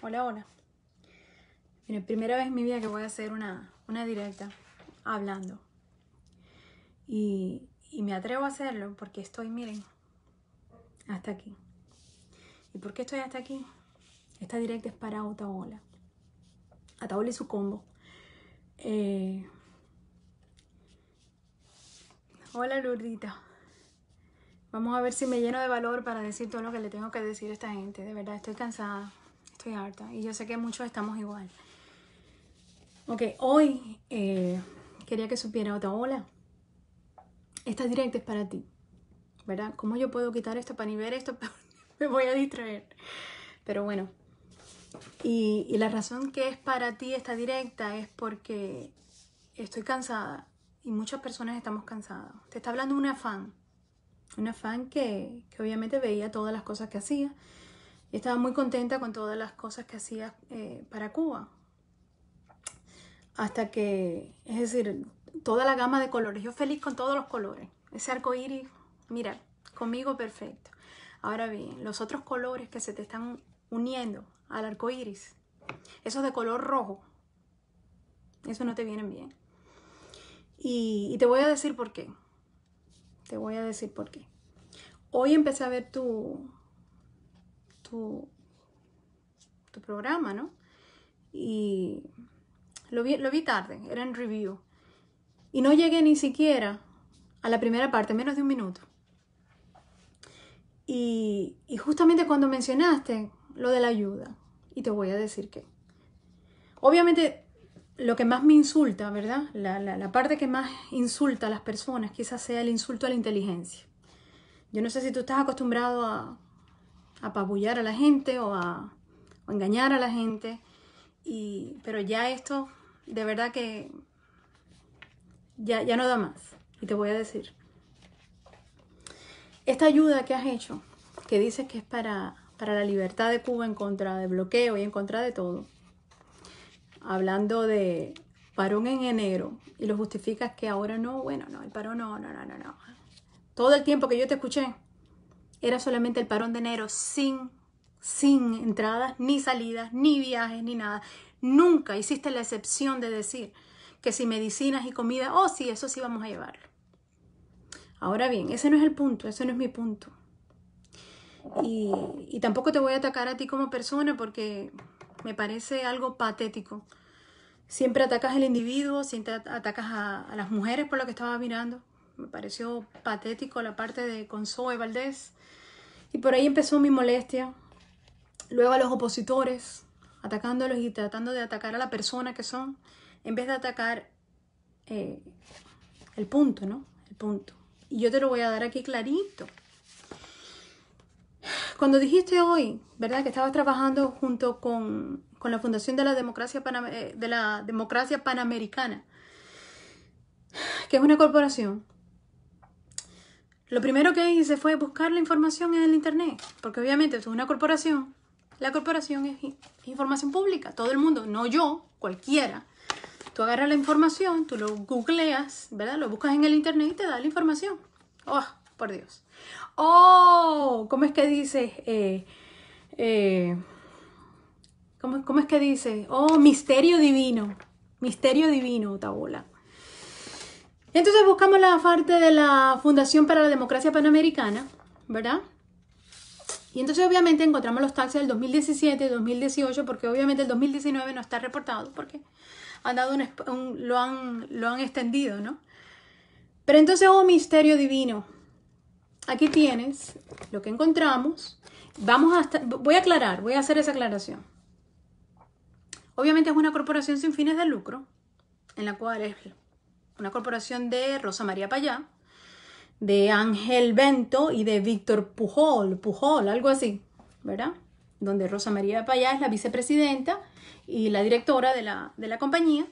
Hola, hola. Miren, primera vez en mi vida que voy a hacer una, una directa hablando. Y, me atrevo a hacerlo porque estoy, miren, hasta aquí. ¿Y por qué estoy hasta aquí? Esta directa es para Otaola. Ataola y su combo. Eh, hola, Lurdita. Vamos a ver si me lleno de valor para decir todo lo que le tengo que decir a esta gente. De verdad, estoy cansada. Estoy harta y yo sé que muchos estamos igual. Ok, hoy eh, quería que supiera otra hola. Esta directa es para ti, ¿verdad? ¿Cómo yo puedo quitar esto para ni ver esto? Me voy a distraer. Pero bueno, y, y, la razón que es para ti esta directa es porque estoy cansada y muchas personas estamos cansadas. Te está hablando una fan, una fan que, que obviamente veía todas las cosas que hacía y estaba muy contenta con todas las cosas que hacía eh, para Cuba. Hasta que, es decir, toda la gama de colores. Yo feliz con todos los colores. Ese arco iris, mira, conmigo perfecto. Ahora bien, los otros colores que se te están uniendo al arco iris, esos de color rojo, eso no te vienen bien. Y, y, te voy a decir por qué. Te voy a decir por qué. Hoy empecé a ver tu, tu, programa, ¿no? Y lo vi, tarde, era en review. Y no llegué ni siquiera a la primera parte, menos de un minuto. Y, justamente cuando mencionaste lo de la ayuda, y te voy a decir que, obviamente lo que más me insulta, ¿verdad? la, parte que más insulta a las personas quizás sea el insulto a la inteligencia. Yo no sé si tú estás acostumbrado a, apabullar a la gente o a engañar a la gente. Y, pero ya esto, de verdad que ya, ya no da más. Y te voy a decir, esta ayuda que has hecho, que dices que es para, para la libertad de Cuba en contra de bloqueo y en contra de todo, hablando de parón en enero y lo justificas que ahora no, bueno, no, el parón no, no, no, no, no. Todo el tiempo que yo te escuché, era solamente el parón de enero sin, sin entradas, ni salidas, ni viajes, ni nada. Nunca hiciste la excepción de decir que si medicinas y comida, oh sí, eso sí vamos a llevarlo. Ahora bien, ese no es el punto, ese no es mi punto. Y, tampoco te voy a atacar a ti como persona porque me parece algo patético. Siempre atacas al individuo, siempre atacas a, a las mujeres por lo que estaba mirando me pareció patético la parte de y Valdés. Y por ahí empezó mi molestia. Luego a los opositores, atacándolos y tratando de atacar a la persona que son, en vez de atacar eh, el punto, ¿no? El punto. Y yo te lo voy a dar aquí clarito. Cuando dijiste hoy, ¿verdad? Que estabas trabajando junto con, la Fundación de la, Democracia eh, de la Democracia Panamericana, que es una corporación lo primero que hice fue buscar la información en el Internet, porque obviamente es una corporación. La corporación es información pública, todo el mundo, no yo, cualquiera. Tú agarras la información, tú lo googleas, ¿verdad? Lo buscas en el Internet y te da la información. ¡Oh, por Dios! ¡Oh! ¿Cómo es que dice? Eh, eh, ¿cómo, es que dice? ¡Oh, misterio divino! Misterio divino, tabula! Entonces buscamos la parte de la Fundación para la Democracia Panamericana, ¿verdad? Y entonces obviamente encontramos los taxis del 2017 2018, porque obviamente el 2019 no está reportado, porque han dado un, lo, han, lo han extendido, ¿no? Pero entonces, oh misterio divino, aquí tienes lo que encontramos. Vamos a, voy a aclarar, voy a hacer esa aclaración. Obviamente es una corporación sin fines de lucro, en la cual es una corporación de Rosa María Payá, de Ángel Bento y de Víctor Pujol, Pujol, algo así, ¿verdad? Donde Rosa María Payá es la vicepresidenta y la directora de la, compañía,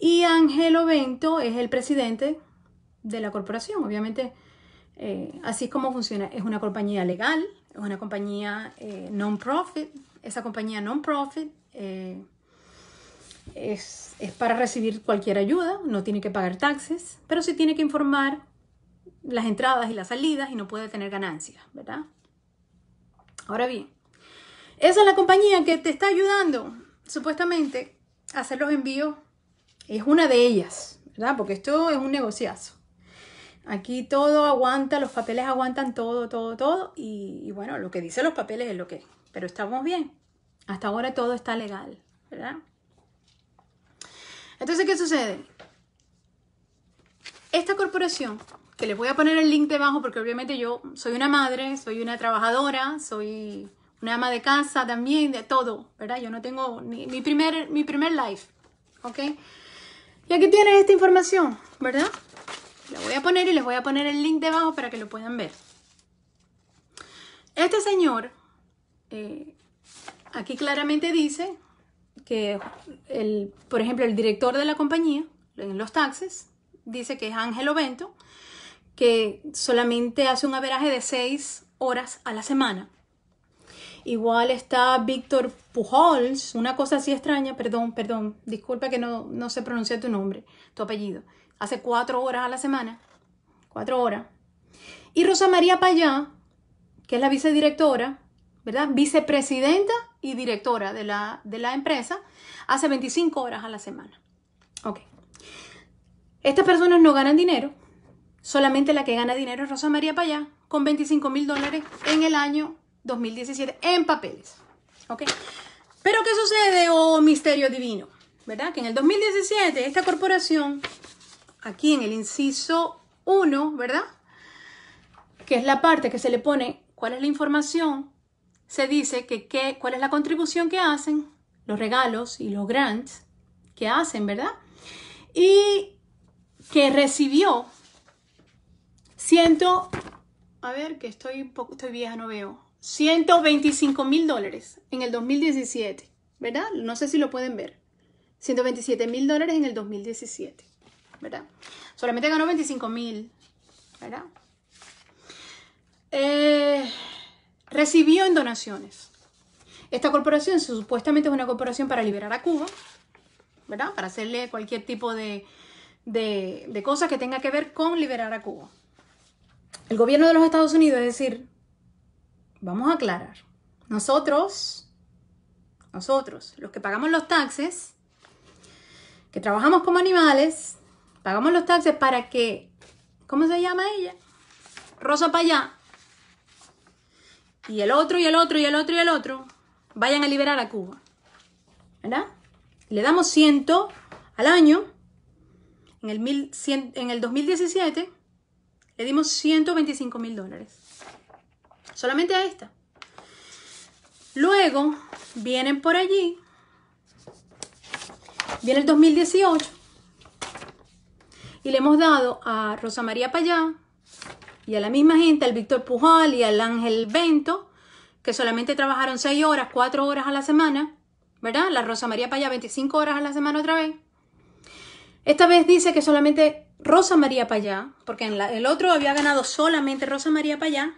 y Ángel Bento es el presidente de la corporación, obviamente. Eh, así es como funciona. Es una compañía legal, es una compañía eh, non-profit. Esa compañía non-profit eh, es, para recibir cualquier ayuda, no tiene que pagar taxes, pero sí tiene que informar las entradas y las salidas y no puede tener ganancias, ¿verdad? Ahora bien, esa es la compañía que te está ayudando supuestamente a hacer los envíos, es una de ellas, ¿verdad? Porque esto es un negociazo. Aquí todo aguanta, los papeles aguantan todo, todo, todo. Y, y bueno, lo que dicen los papeles es lo que es. Pero estamos bien. Hasta ahora todo está legal, ¿verdad? Entonces, ¿qué sucede? Esta corporación, que les voy a poner el link debajo porque obviamente yo soy una madre, soy una trabajadora, soy una ama de casa también, de todo, ¿verdad? Yo no tengo ni, mi, primer, mi primer live, ¿ok? Y aquí tienen esta información, ¿verdad? La voy a poner y les voy a poner el link debajo para que lo puedan ver. Este señor, eh, aquí claramente dice que, por ejemplo, el director de la compañía, en los taxes, dice que es Ángelo Bento, que solamente hace un averaje de seis horas a la semana. Igual está Víctor Pujols, una cosa así extraña, perdón, perdón, disculpa que no, no pronuncia tu nombre, tu apellido. Hace cuatro horas a la semana, cuatro horas. Y Rosa María Payá, que es la vicedirectora, ¿verdad? Vicepresidenta y directora de la, empresa, hace 25 horas a la semana. Ok. Estas personas no ganan dinero, solamente la que gana dinero es Rosa María Payá, con 25 mil dólares en el año 2017 en papeles. Ok. Pero ¿qué sucede, oh misterio divino? ¿Verdad? Que en el 2017 esta corporación, aquí en el inciso 1, ¿verdad? Que es la parte que se le pone cuál es la información se dice que, cuál es la contribución que hacen, los regalos y los grants que hacen, ¿verdad? Y que recibió ciento, a ver, que estoy, un poco, estoy vieja, no veo, 125 mil dólares en el 2017, ¿verdad? No sé si lo pueden ver. 127 mil dólares en el 2017, ¿verdad? Solamente ganó 25 mil, ¿verdad? Eh, recibió en donaciones. Esta corporación supuestamente es una corporación para liberar a Cuba, ¿verdad? Para hacerle cualquier tipo de, de, que tenga que ver con liberar a Cuba. El gobierno de los Estados Unidos, es decir, vamos a aclarar, nosotros, nosotros, los que pagamos los taxes, que trabajamos como animales, pagamos los taxes para que, ¿cómo se llama ella? Rosa Payá y el otro, y el otro, y el otro, y el otro, vayan a liberar a Cuba. ¿Verdad? Le damos 100 al año. En el, en el 2017 le dimos 125 mil dólares. Solamente a esta. Luego vienen por allí. Viene el 2018. Y le hemos dado a Rosa María Payá, y a la misma gente, al Víctor Pujol y al Ángel Bento, que solamente trabajaron 6 horas, 4 horas a la semana, ¿verdad? La Rosa María Payá 25 horas a la semana otra vez. Esta vez dice que solamente Rosa María Payá, porque el otro había ganado solamente Rosa María Payá,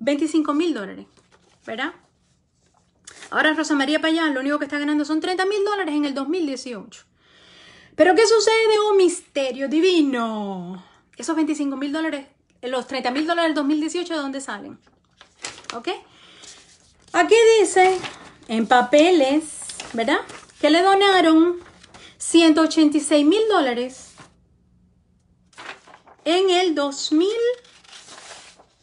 25 mil dólares, ¿verdad? Ahora Rosa María Payá lo único que está ganando son 30 mil dólares en el 2018. Pero ¿qué sucede? oh misterio divino. Esos 25 mil dólares, los 30 mil dólares del 2018, ¿de dónde salen? ¿Ok? Aquí dice, en papeles, ¿verdad? Que le donaron 186 mil dólares en el 2000.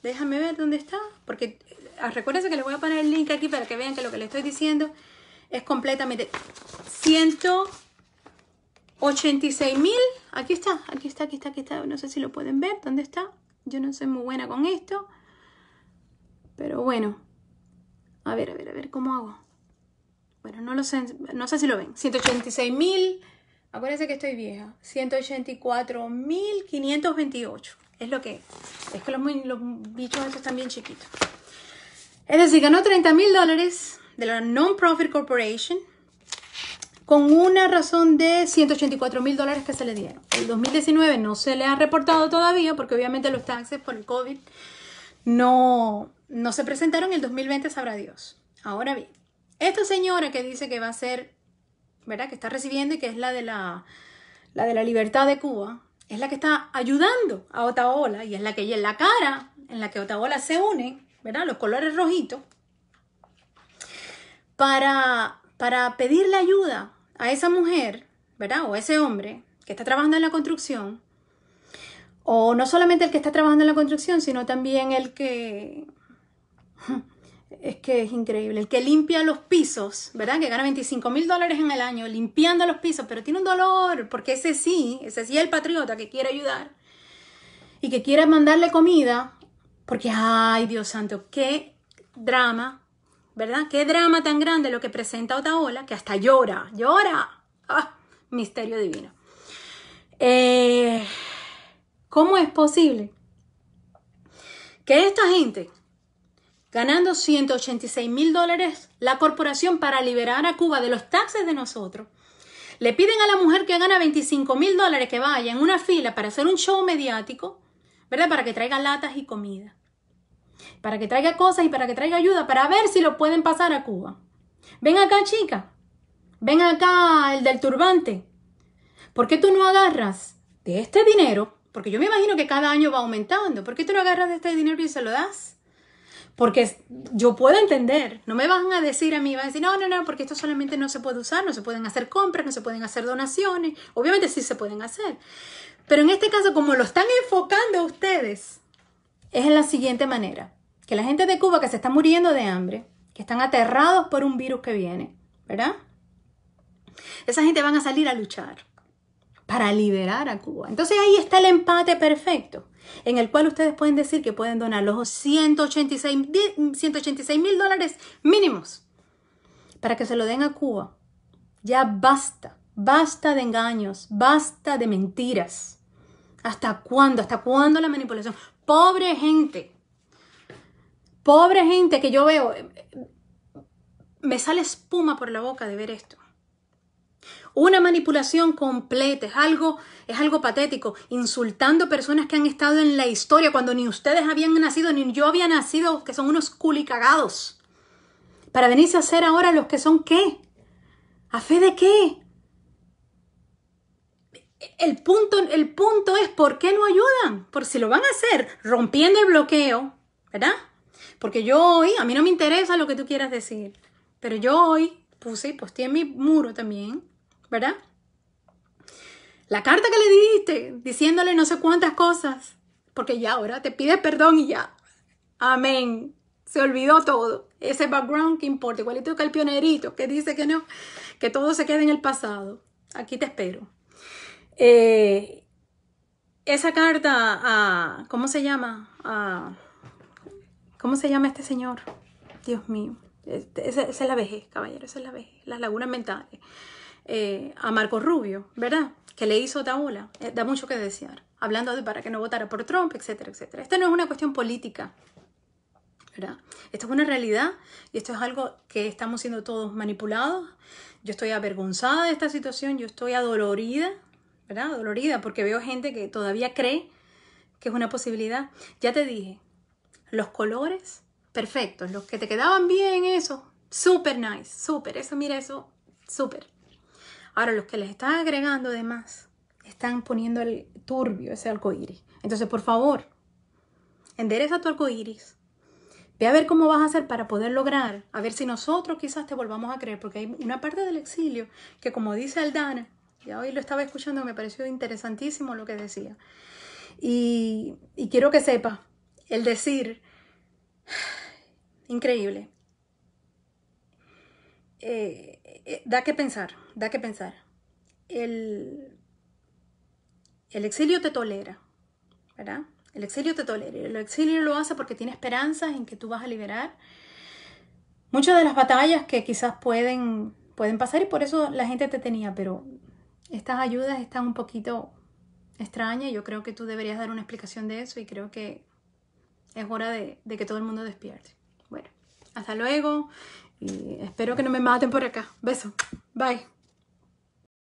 Déjame ver dónde está, porque ah, recuérdense que les voy a poner el link aquí para que vean que lo que le estoy diciendo es completamente 186 mil Aquí está, aquí está, aquí está, aquí está. No sé si lo pueden ver. ¿Dónde está? Yo no soy muy buena con esto. Pero bueno. A ver, a ver, a ver, ¿cómo hago? Bueno, no lo sé, no sé si lo ven. 186 mil. Acuérdense que estoy vieja. 184 mil 528. Es lo que es. que los, bichos estos están bien chiquitos. Es decir, ganó 30 mil dólares de la Non-Profit Corporation con una razón de 184 mil dólares que se le dieron. El 2019 no se le ha reportado todavía porque obviamente los taxes por el COVID no, no se presentaron. El 2020 sabrá Dios. Ahora bien, esta señora que dice que va a ser, ¿verdad? Que está recibiendo y que es la de la, de la libertad de Cuba, es la que está ayudando a Otaola y es la que ella en la cara en la que Otaola se une, ¿verdad? Los colores rojitos, para, para pedirle ayuda a esa mujer, ¿verdad? O a ese hombre que está trabajando en la construcción, o no solamente el que está trabajando en la construcción, sino también el que... Es que es increíble, el que limpia los pisos, ¿verdad? Que gana 25 mil dólares en el año limpiando los pisos, pero tiene un dolor, porque ese sí, ese sí es el patriota que quiere ayudar y que quiere mandarle comida, porque, ay Dios santo, qué drama ¿verdad? Qué drama tan grande lo que presenta Otaola, que hasta llora, llora. Ah, misterio divino. Eh, ¿Cómo es posible que esta gente, ganando 186 mil dólares, la corporación para liberar a Cuba de los taxes de nosotros, le piden a la mujer que gana 25 mil dólares que vaya en una fila para hacer un show mediático, ¿verdad? Para que traiga latas y comida para que traiga cosas y para que traiga ayuda, para ver si lo pueden pasar a Cuba. Ven acá, chica. Ven acá, el del turbante. ¿Por qué tú no agarras de este dinero? Porque yo me imagino que cada año va aumentando. ¿Por qué tú no agarras de este dinero y se lo das? Porque yo puedo entender, no me van a decir a mí, van a decir, no, no, no, porque esto solamente no se puede usar, no se pueden hacer compras, no se pueden hacer donaciones, obviamente sí se pueden hacer. Pero en este caso, como lo están enfocando ustedes es en la siguiente manera. Que la gente de Cuba que se está muriendo de hambre, que están aterrados por un virus que viene, ¿verdad? Esa gente van a salir a luchar para liberar a Cuba. Entonces ahí está el empate perfecto, en el cual ustedes pueden decir que pueden donar los 186 mil dólares mínimos para que se lo den a Cuba. Ya basta, basta de engaños, basta de mentiras. ¿Hasta cuándo? ¿Hasta cuándo la manipulación? Pobre gente. Pobre gente que yo veo. Me sale espuma por la boca de ver esto. Una manipulación completa, es algo, es algo patético, insultando personas que han estado en la historia cuando ni ustedes habían nacido, ni yo había nacido, que son unos culicagados. Para venirse a hacer ahora los que son qué? ¿A fe de qué? el punto, el punto es por qué no ayudan, por si lo van a hacer rompiendo el bloqueo, ¿verdad? Porque yo hoy, a mí no me interesa lo que tú quieras decir, pero yo hoy puse, posté en mi muro también, ¿verdad? La carta que le diste diciéndole no sé cuántas cosas, porque ya ahora te pide perdón y ya. Amén. Se olvidó todo. Ese background que importa, igualito que el pionerito que dice que no, que todo se quede en el pasado. Aquí te espero. Eh, esa carta a, ¿cómo se llama? ¿Cómo se llama este señor? Dios mío. Este, esa, es la vejez, caballero, esa es la vejez, las lagunas mentales. Eh, a Marco Rubio, ¿verdad? Que le hizo tabula eh, da mucho que desear, hablando de para que no votara por Trump, etcétera, etcétera. Esta no es una cuestión política, ¿verdad? Esto es una realidad y esto es algo que estamos siendo todos manipulados. Yo estoy avergonzada de esta situación, yo estoy adolorida ¿verdad? Dolorida, porque veo gente que todavía cree que es una posibilidad. Ya te dije, los colores perfectos, los que te quedaban bien, eso, súper nice, súper. eso, mira eso, súper. Ahora, los que les están agregando además, están poniendo el turbio ese iris. Entonces, por favor, endereza tu arco iris. Ve a ver cómo vas a hacer para poder lograr, a ver si nosotros quizás te volvamos a creer, porque hay una parte del exilio que, como dice Aldana, ya hoy lo estaba escuchando, me pareció interesantísimo lo que decía. Y, quiero que sepa, el decir, increíble, eh, eh, da que pensar, da que pensar. El, el exilio te tolera, ¿verdad? El exilio te tolera. El exilio lo hace porque tiene esperanzas en que tú vas a liberar muchas de las batallas que quizás pueden, pueden pasar y por eso la gente te tenía, pero estas ayudas están un poquito extrañas. Yo creo que tú deberías dar una explicación de eso y creo que es hora de, que todo el mundo despierte. Bueno, hasta luego y espero que no me maten por acá. Beso. Bye.